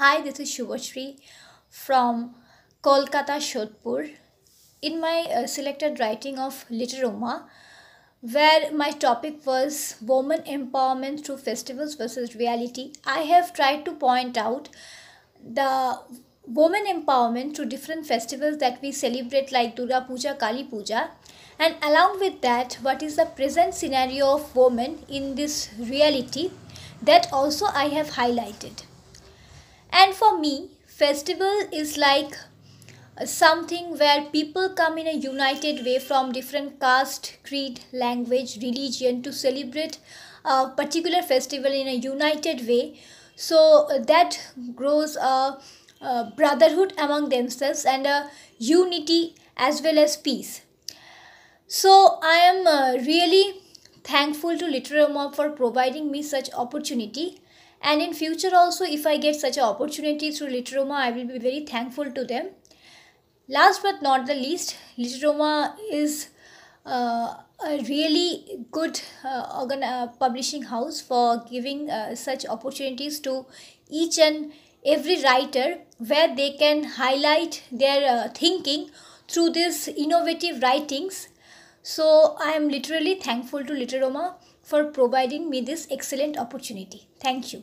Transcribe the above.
Hi, this is Shubhashri from Kolkata, Shodhpur. In my uh, selected writing of Literoma, where my topic was woman empowerment through festivals versus reality, I have tried to point out the woman empowerment through different festivals that we celebrate like Durga Puja, Kali Puja and along with that what is the present scenario of women in this reality that also I have highlighted. And for me, festival is like something where people come in a united way from different caste, creed, language, religion to celebrate a particular festival in a united way. So uh, that grows a, a brotherhood among themselves and a unity as well as peace. So I am uh, really thankful to Literary Mob for providing me such opportunity and in future also if i get such an opportunity through literoma i will be very thankful to them last but not the least literoma is uh, a really good uh, organ, uh, publishing house for giving uh, such opportunities to each and every writer where they can highlight their uh, thinking through these innovative writings so i am literally thankful to literoma for providing me this excellent opportunity thank you